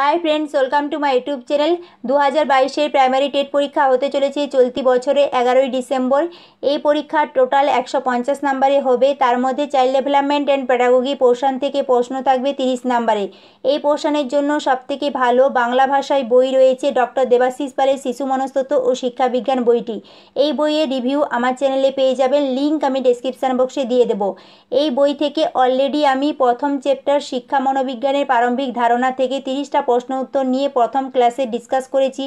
high friends welcome to my YouTube channel দু হাজার বাইশের প্রাইমারি টেট পরীক্ষা হতে চলেছে চলতি বছরে এগারোই ডিসেম্বর এই পরীক্ষার টোটাল একশো পঞ্চাশ নাম্বারে হবে তার মধ্যে child development and pedagogy portion থেকে প্রশ্ন থাকবে তিরিশ নাম্বারে এই পোর্শনের জন্য সবথেকে ভালো বাংলা ভাষায় বই রয়েছে ডক্টর দেবাশিস পালের শিশু মনস্তত্ব ও শিক্ষা বিজ্ঞান বইটি এই বইয়ের রিভিউ আমার চ্যানেলে পেয়ে যাবেন লিঙ্ক আমি ডেসক্রিপশান বক্সে দিয়ে দেব এই বই থেকে অলরেডি আমি প্রথম চ্যাপ্টার শিক্ষা মনোবিজ্ঞানের প্রারম্ভিক ধারণা থেকে তিরিশটা প্রশ্ন উত্তর নিয়ে প্রথম ক্লাসে ডিসকাস করেছি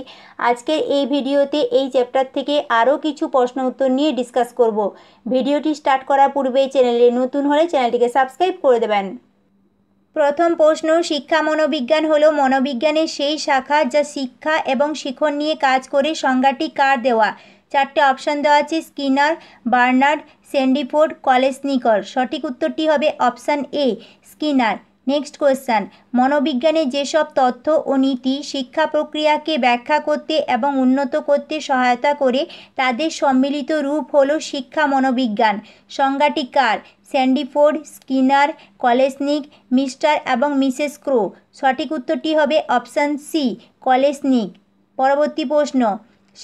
আজকের এই ভিডিওতে এই চ্যাপ্টার থেকে আরও কিছু প্রশ্ন উত্তর নিয়ে ডিসকাস করব ভিডিওটি স্টার্ট করার পূর্বে চ্যানেলে নতুন হলে চ্যানেলটিকে সাবস্ক্রাইব করে দেবেন প্রথম প্রশ্ন শিক্ষা মনোবিজ্ঞান হল মনোবিজ্ঞানের সেই শাখা যা শিক্ষা এবং শিখন নিয়ে কাজ করে সংজ্ঞাটি কার দেওয়া চারটে অপশান দেওয়া আছে স্কিনার বার্নার্ড স্যান্ডিফোর্ড নিকর সঠিক উত্তরটি হবে option A Skinner next question মনোবিজ্ঞানে যেসব তথ্য ও নীতি শিক্ষা প্রক্রিয়াকে ব্যাখ্যা করতে এবং উন্নত করতে সহায়তা করে তাদের সম্মিলিত রূপ হল শিক্ষা মনোবিজ্ঞান সংজ্ঞাটি কার স্যান্ডিফোর্ড স্কিনার কলেসনিক মিস্টার এবং মিসেস ক্রো সঠিক উত্তরটি হবে অপশান সি কলেসনিক পরবর্তী প্রশ্ন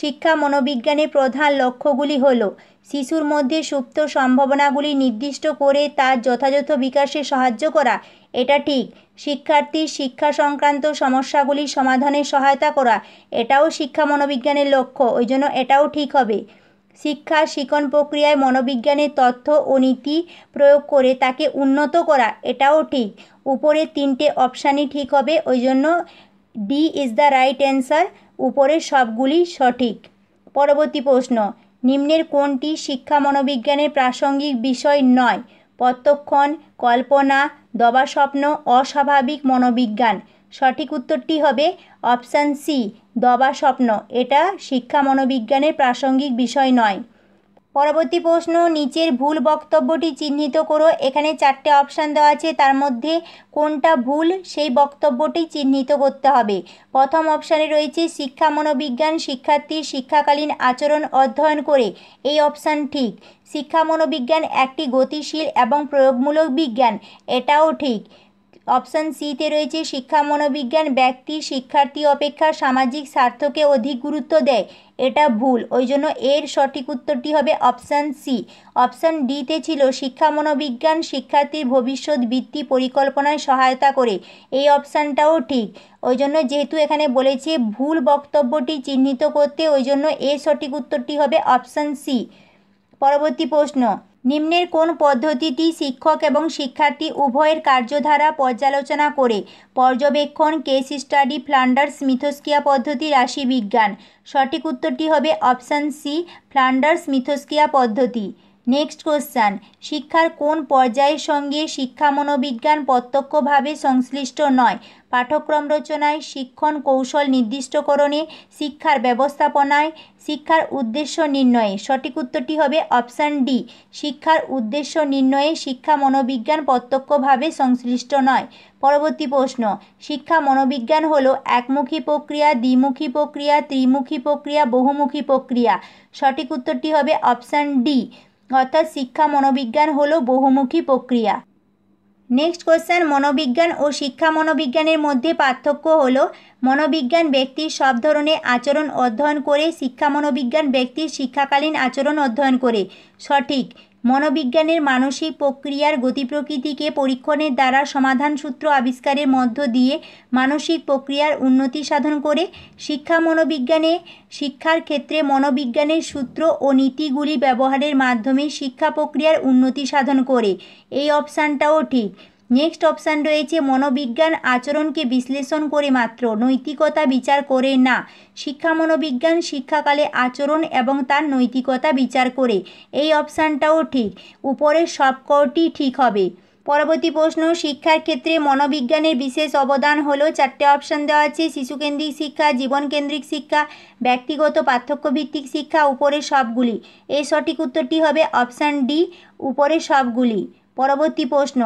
শিক্ষা মনোবিজ্ঞানের প্রধান লক্ষ্যগুলি হল শিশুর মধ্যে সুপ্ত সম্ভাবনাগুলি নির্দিষ্ট করে তার যথাযথ বিকাশে সাহায্য করা এটা ঠিক শিক্ষার্থীর শিক্ষা সংক্রান্ত সমস্যাগুলি সমাধানে সহায়তা করা এটাও শিক্ষা মনোবিজ্ঞানের লক্ষ্য ওই জন্য এটাও ঠিক হবে শিক্ষা শিকন প্রক্রিয়ায় মনোবিজ্ঞানের তথ্য ও নীতি প্রয়োগ করে তাকে উন্নত করা এটাও ঠিক উপরে তিনটে অপশানই ঠিক হবে ওই জন্য D is the right answer উপরের সবগুলি সঠিক পরবর্তী প্রশ্ন নিম্নের কোনটি শিক্ষা মনোবিজ্ঞানের প্রাসঙ্গিক বিষয় নয় প্রত্যক্ষণ কল্পনা দবাস্বপ্ন অস্বাভাবিক মনোবিজ্ঞান সঠিক উত্তরটি হবে অপশান সি দবাস্বপ্ন এটা শিক্ষা মনোবিজ্ঞানের প্রাসঙ্গিক বিষয় নয় পরবর্তী প্রশ্ন নিচের ভুল বক্তব্যটি চিহ্নিত করো এখানে চারটে অপশান দেওয়া আছে তার মধ্যে কোনটা ভুল সেই বক্তব্যটি চিহ্নিত করতে হবে প্রথম অপশানে রয়েছে শিক্ষা মনোবিজ্ঞান শিক্ষার্থীর শিক্ষাকালীন আচরণ অধ্যয়ন করে এই অপশান ঠিক শিক্ষা মনোবিজ্ঞান একটি গতিশীল এবং প্রয়োগমূলক বিজ্ঞান এটাও ঠিক অপশান সিতে রয়েছে শিক্ষা মনোবিজ্ঞান ব্যক্তি শিক্ষার্থী অপেক্ষা সামাজিক স্বার্থকে অধিক গুরুত্ব দেয় এটা ভুল ওই জন্য এর সঠিক উত্তরটি হবে অপশান সি অপশান ডিতে ছিল শিক্ষা মনোবিজ্ঞান শিক্ষার্থীর ভবিষ্যৎ বৃত্তি পরিকল্পনায় সহায়তা করে এই অপশানটাও ঠিক ওই জন্য যেহেতু এখানে বলেছে ভুল বক্তব্যটি চিহ্নিত করতে ওই জন্য এর সঠিক উত্তরটি হবে অপশান সি পরবর্তী প্রশ্ন নিম্নের কোন পদ্ধতিটি শিক্ষক এবং শিক্ষার্থী উভয়ের কার্যধারা পর্যালোচনা করে পর্যবেক্ষণ কেস স্টাডি ফ্লান্ডার্স মিথস্কিয়া পদ্ধতি রাশি বিজ্ঞান সঠিক উত্তরটি হবে অপশান সি ফ্লান্ডার্স মিথস্কিয়া পদ্ধতি নেক্সট কোশ্চান শিক্ষার কোন পর্যায়ের সঙ্গে শিক্ষা মনোবিজ্ঞান প্রত্যক্ষভাবে সংশ্লিষ্ট নয় পাঠক্রম রচনায় শিক্ষণ কৌশল নির্দিষ্টকরণে শিক্ষার ব্যবস্থাপনায় শিক্ষার উদ্দেশ্য নির্ণয়ে সঠিক উত্তরটি হবে অপশান ডি শিক্ষার উদ্দেশ্য নির্ণয়ে শিক্ষা মনোবিজ্ঞান প্রত্যক্ষভাবে সংশ্লিষ্ট নয় পরবর্তী প্রশ্ন শিক্ষা মনোবিজ্ঞান হলো একমুখী প্রক্রিয়া দ্বিমুখী প্রক্রিয়া ত্রিমুখী প্রক্রিয়া বহুমুখী প্রক্রিয়া সঠিক উত্তরটি হবে অপশান ডি অর্থাৎ শিক্ষা মনোবিজ্ঞান হলো বহুমুখী প্রক্রিয়া নেক্সট কোশ্চেন মনোবিজ্ঞান ও শিক্ষা মনোবিজ্ঞানের মধ্যে পার্থক্য হলো মনোবিজ্ঞান ব্যক্তির সব ধরনের আচরণ অধ্যয়ন করে শিক্ষা মনোবিজ্ঞান ব্যক্তির শিক্ষাকালীন আচরণ অধ্যয়ন করে সঠিক মনোবিজ্ঞানের মানসিক প্রক্রিয়ার গতিপ্রকৃতিকে পরীক্ষণের দ্বারা সমাধান সূত্র আবিষ্কারের মধ্য দিয়ে মানসিক প্রক্রিয়ার উন্নতি সাধন করে শিক্ষা মনোবিজ্ঞানে শিক্ষার ক্ষেত্রে মনোবিজ্ঞানের সূত্র ও নীতিগুলি ব্যবহারের মাধ্যমে শিক্ষা প্রক্রিয়ার উন্নতি সাধন করে এই অপশানটাও ঠিক নেক্সট অপশান রয়েছে মনোবিজ্ঞান আচরণকে বিশ্লেষণ করে মাত্র নৈতিকতা বিচার করে না শিক্ষা মনোবিজ্ঞান শিক্ষাকালে আচরণ এবং তার নৈতিকতা বিচার করে এই অপশানটাও ঠিক উপরের সবকটি ঠিক হবে পরবর্তী প্রশ্ন শিক্ষার ক্ষেত্রে মনোবিজ্ঞানের বিশেষ অবদান হল চারটে অপশান দেওয়া আছে শিশুকেন্দ্রিক শিক্ষা জীবনকেন্দ্রিক শিক্ষা ব্যক্তিগত পার্থক্যভিত্তিক শিক্ষা উপরে সবগুলি এই সঠিক উত্তরটি হবে অপশান ডি উপরে সবগুলি পরবর্তী প্রশ্ন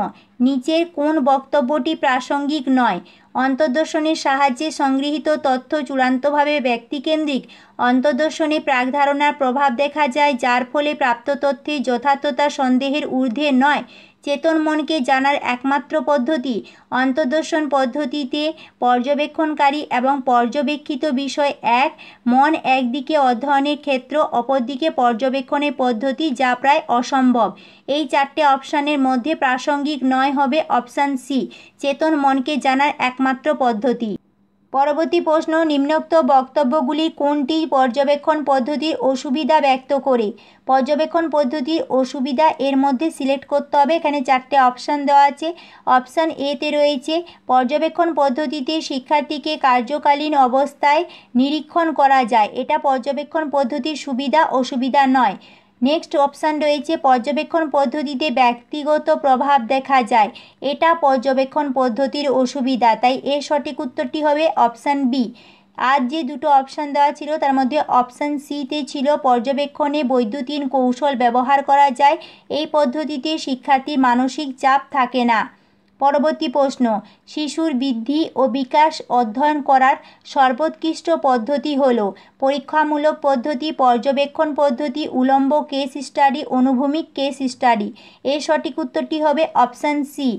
নিচের কোন বক্তব্যটি প্রাসঙ্গিক নয় অন্তর্দর্শনের সাহায্যে সংগৃহীত তথ্য চূড়ান্তভাবে ব্যক্তিকেন্দ্রিক অন্তর্দর্শনে প্রাকধারণার প্রভাব দেখা যায় যার ফলে প্রাপ্ত তথ্যের যথার্থতা সন্দেহের ঊর্ধ্বে নয় চেতন মনকে জানার একমাত্র পদ্ধতি অন্তর্দর্শন পদ্ধতিতে পর্যবেক্ষণকারী এবং পর্যবেক্ষিত বিষয় এক মন একদিকে অধ্যয়নের ক্ষেত্র অপরদিকে পর্যবেক্ষণের পদ্ধতি যা প্রায় অসম্ভব এই চারটে অপশানের মধ্যে প্রাসঙ্গিক নয় হবে অপশান সি চেতন মনকে জানার একমাত্র পদ্ধতি পরবর্তী প্রশ্ন নিম্নোক্ত বক্তব্যগুলি কোনটি পর্যবেক্ষণ পদ্ধতির অসুবিধা ব্যক্ত করে পর্যবেক্ষণ পদ্ধতির অসুবিধা এর মধ্যে সিলেক্ট করতে হবে এখানে চারটে অপশান দেওয়া আছে অপশান এতে রয়েছে পর্যবেক্ষণ পদ্ধতিতে শিক্ষার্থীকে কার্যকালীন অবস্থায় নিরীক্ষণ করা যায় এটা পর্যবেক্ষণ পদ্ধতির সুবিধা অসুবিধা নয় নেক্সট অপশান রয়েছে পর্যবেক্ষণ পদ্ধতিতে ব্যক্তিগত প্রভাব দেখা যায় এটা পর্যবেক্ষণ পদ্ধতির অসুবিধা তাই এর সঠিক উত্তরটি হবে অপশান বি আর যে দুটো অপশান দেওয়া ছিল তার মধ্যে অপশান সিতে ছিল পর্যবেক্ষণে বৈদ্যুতিন কৌশল ব্যবহার করা যায় এই পদ্ধতিতে শিক্ষার্থীর মানসিক চাপ থাকে না পরবর্তী প্রশ্ন শিশুর বৃদ্ধি ও বিকাশ অধ্যয়ন করার সর্বোৎকৃষ্ট পদ্ধতি হল পরীক্ষামূলক পদ্ধতি পর্যবেক্ষণ পদ্ধতি উলম্ব কেস স্টাডি অনুভূমিক কেস স্টাডি এর সঠিক উত্তরটি হবে অপশান সি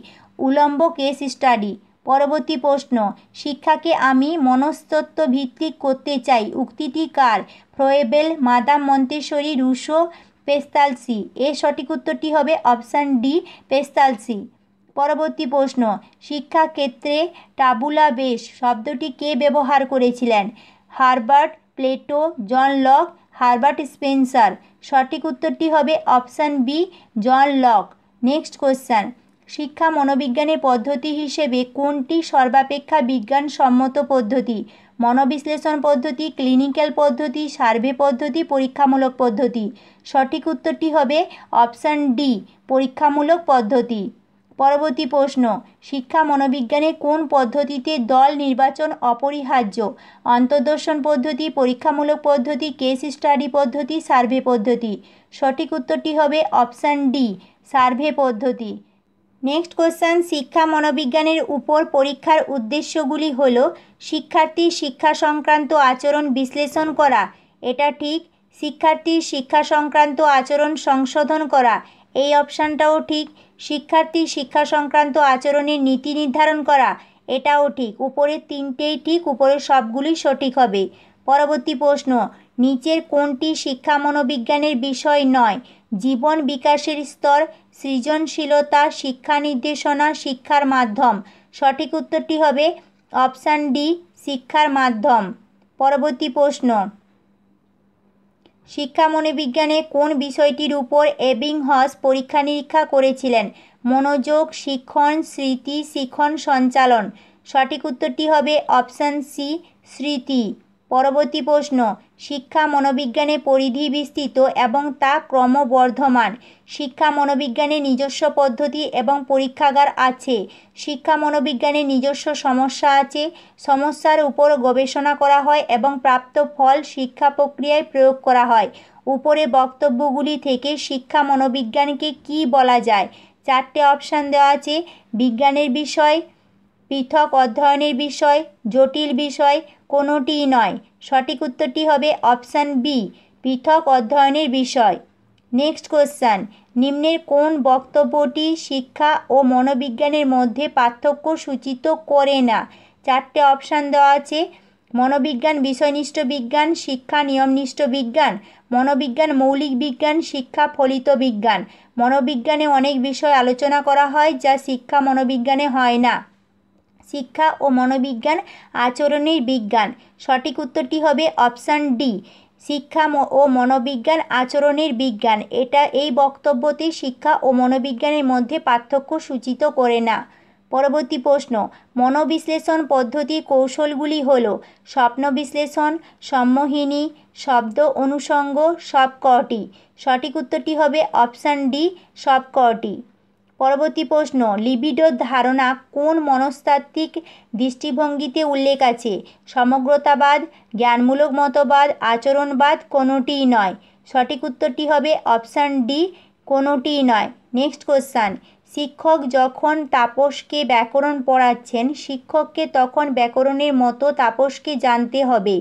উলম্ব কেস স্টাডি পরবর্তী প্রশ্ন শিক্ষাকে আমি মনস্তত্ব ভিত্তিক করতে চাই উক্তিটি কার Froebel madam Montessori Rousseau Pestalozzi এর সঠিক উত্তরটি হবে অপশান ডি পেস্তালসি পরবর্তী প্রশ্ন শিক্ষাক্ষেত্রে টাবুলা বেস শব্দটি কে ব্যবহার করেছিলেন Herbart Plato John Locke Herbert Spencer সঠিক উত্তরটি হবে option B John Locke next question শিক্ষা মনোবিজ্ঞানের পদ্ধতি হিসেবে কোনটি সর্বাপেক্ষা বিজ্ঞানসম্মত পদ্ধতি মনোবিশ্লেষণ পদ্ধতি ক্লিনিক্যাল পদ্ধতি সার্ভে পদ্ধতি পরীক্ষামূলক পদ্ধতি সঠিক উত্তরটি হবে অপশান ডি পরীক্ষামূলক পদ্ধতি পরবর্তী প্রশ্ন শিক্ষা মনোবিজ্ঞানে কোন পদ্ধতিতে দল নির্বাচন অপরিহার্য অন্তর্দর্শন পদ্ধতি পরীক্ষামূলক পদ্ধতি কেস স্টাডি পদ্ধতি সার্ভে পদ্ধতি সঠিক উত্তরটি হবে অপশান ডি সার্ভে পদ্ধতি নেক্সট কোশ্চেন শিক্ষা মনোবিজ্ঞানের উপর পরীক্ষার উদ্দেশ্যগুলি হল শিক্ষার্থী শিক্ষা সংক্রান্ত আচরণ বিশ্লেষণ করা এটা ঠিক শিক্ষার্থীর শিক্ষা সংক্রান্ত আচরণ সংশোধন করা এই অপশানটাও ঠিক শিক্ষার্থী শিক্ষা সংক্রান্ত আচরণের নীতি নির্ধারণ করা এটাও ঠিক উপরের তিনটেই ঠিক উপরের সবগুলি সঠিক হবে পরবর্তী প্রশ্ন নিচের কোনটি শিক্ষা মনোবিজ্ঞানের বিষয় নয় জীবন বিকাশের স্তর সৃজনশীলতা শিক্ষা নির্দেশনা শিক্ষার মাধ্যম সঠিক উত্তরটি হবে অপশান ডি শিক্ষার মাধ্যম পরবর্তী প্রশ্ন শিক্ষা মনোবিজ্ঞানে কোন বিষয়টির উপর এবিংহস পরীক্ষা নিরীক্ষা করেছিলেন মনোযোগ শিক্ষণ স্মৃতি শিক্ষণ সঞ্চালন সঠিক উত্তরটি হবে অপশান সি স্মৃতি পরবর্তী প্রশ্ন শিক্ষা মনোবিজ্ঞানে পরিধি বিস্তৃত এবং তা ক্রমবর্ধমান শিক্ষা মনোবিজ্ঞানে নিজস্ব পদ্ধতি এবং পরীক্ষাগার আছে শিক্ষা মনোবিজ্ঞানে নিজস্ব সমস্যা আছে সমস্যার উপর গবেষণা করা হয় এবং প্রাপ্ত ফল শিক্ষা প্রক্রিয়ায় প্রয়োগ করা হয় উপরে বক্তব্যগুলি থেকে শিক্ষা মনোবিজ্ঞানকে কি বলা যায় চারটে অপশান দেওয়া আছে বিজ্ঞানের বিষয় পৃথক অধ্যয়নের বিষয় জটিল বিষয় কোনোটিই নয় সঠিক উত্তরটি হবে অপশান বি পৃথক অধ্যয়নের বিষয় নেক্সট কোশ্চান নিম্নের কোন বক্তব্যটি শিক্ষা ও মনোবিজ্ঞানের মধ্যে পার্থক্য সূচিত করে না চারটে অপশান দেওয়া আছে মনোবিজ্ঞান বিষয়নিষ্ঠ বিজ্ঞান শিক্ষা নিয়মনিষ্ঠ বিজ্ঞান মনোবিজ্ঞান মৌলিক বিজ্ঞান শিক্ষা ফলিত বিজ্ঞান মনোবিজ্ঞানে অনেক বিষয় আলোচনা করা হয় যা শিক্ষা মনোবিজ্ঞানে হয় না শিক্ষা ও মনোবিজ্ঞান আচরণের বিজ্ঞান সঠিক উত্তরটি হবে অপশান ডি শিক্ষা ও মনোবিজ্ঞান আচরণের বিজ্ঞান এটা এই বক্তব্যটি শিক্ষা ও মনোবিজ্ঞানের মধ্যে পার্থক্য সূচিত করে না পরবর্তী প্রশ্ন মনোবিশ্লেষণ পদ্ধতির কৌশলগুলি হল স্বপ্ন বিশ্লেষণ সম্মোহিনী শব্দ অনুষঙ্গ সব কটি সঠিক উত্তরটি হবে অপশান ডি সব কটি পরবর্তী প্রশ্ন লিবিডোর ধারণা কোন মনস্তাত্ত্বিক দৃষ্টিভঙ্গিতে উল্লেখ আছে সমগ্রতাবাদ জ্ঞানমূলক মতবাদ আচরণবাদ কোনোটিই নয় সঠিক উত্তরটি হবে অপশান ডি কোনোটিই নয় নেক্সট কোশ্চান শিক্ষক যখন তাপসকে ব্যাকরণ পড়াচ্ছেন শিক্ষককে তখন ব্যাকরণের মতো তাপসকে জানতে হবে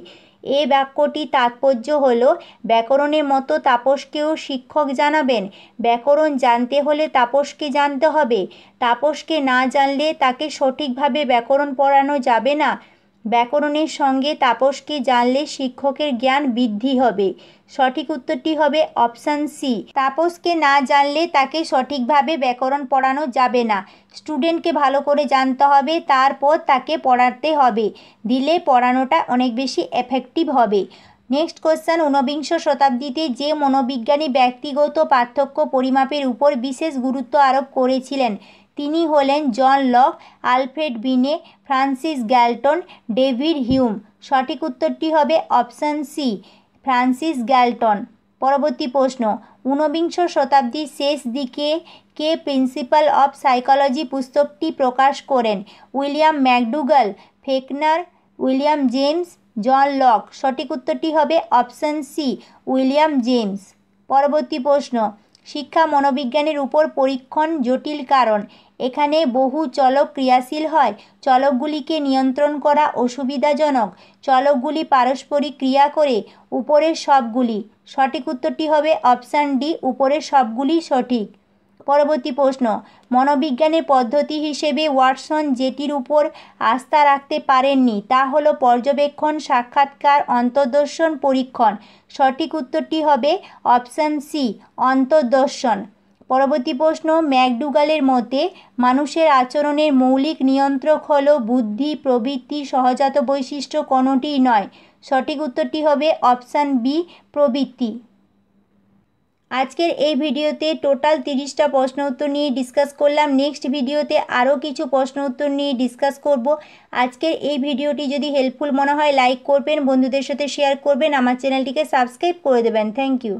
এ বাক্যটি তাৎপর্য হল ব্যাকরণের মতো তাপসকেও শিক্ষক জানাবেন ব্যাকরণ জানতে হলে তাপসকে জানতে হবে তাপসকে না জানলে তাকে সঠিকভাবে ব্যাকরণ পড়ানো যাবে না ব্যাকরণের সঙ্গে তাপসকে জানলে শিক্ষকের জ্ঞান বৃদ্ধি হবে সঠিক উত্তরটি হবে অপশান সি তাপসকে না জানলে তাকে সঠিকভাবে ব্যাকরণ পড়ানো যাবে না স্টুডেন্টকে ভালো করে জানতে হবে তারপর তাকে পড়াতে হবে দিলে পড়ানোটা অনেক বেশি এফেক্টিভ হবে নেক্সট কোয়েশ্চান ঊনবিংশ শতাব্দীতে যে মনোবিজ্ঞানী ব্যক্তিগত পার্থক্য পরিমাপের উপর বিশেষ গুরুত্ব আরোপ করেছিলেন তিনি হলেন John Locke Alfred Binet Francis Galton David Hume সঠিক উত্তরটি হবে অপশান সি ফ্রান্সিস গ্যালটন পরবর্তী প্রশ্ন ঊনবিংশ শতাব্দীর শেষ দিকে কে প্রিন্সিপাল অফ সাইকোলজি পুস্তকটি প্রকাশ করেন William McDougall Fechner William James John Locke সঠিক উত্তরটি হবে অপশান সি উইলিয়াম জেমস পরবর্তী প্রশ্ন শিক্ষা মনোবিজ্ঞানের উপর পরীক্ষণ জটিল কারণ এখানে বহু চলক ক্রিয়াশীল হয় চলকগুলিকে নিয়ন্ত্রণ করা অসুবিধাজনক চলকগুলি পারস্পরিক ক্রিয়া করে উপরের সবগুলি সঠিক উত্তরটি হবে অপশান ডি উপরের সবগুলি সঠিক পরবর্তী প্রশ্ন মনোবিজ্ঞানের পদ্ধতি হিসেবে ওয়াটসন যেটির উপর আস্থা রাখতে পারেননি তা হল পর্যবেক্ষণ সাক্ষাৎকার অন্তর্দর্শন পরীক্ষণ সঠিক উত্তরটি হবে অপশান সি অন্তর্দর্শন পরবর্তী প্রশ্ন ম্যাকডুগালের মতে মানুষের আচরণের মৌলিক নিয়ন্ত্রক হল বুদ্ধি প্রবৃত্তি সহজাত বৈশিষ্ট্য কোনোটিই নয় সঠিক উত্তরটি হবে অপশান বি প্রবৃত্তি আজকের এই ভিডিওতে টোটাল তিরিশটা প্রশ্ন উত্তর নিয়ে ডিসকাস করলাম নেক্সট ভিডিওতে আরও কিছু প্রশ্ন উত্তর নিয়ে ডিসকাস করব আজকের এই ভিডিওটি যদি হেল্পফুল মনে হয় লাইক করবেন বন্ধুদের সাথে শেয়ার করবেন আমার চ্যানেলটিকে সাবস্ক্রাইব করে দেবেন থ্যাংক ইউ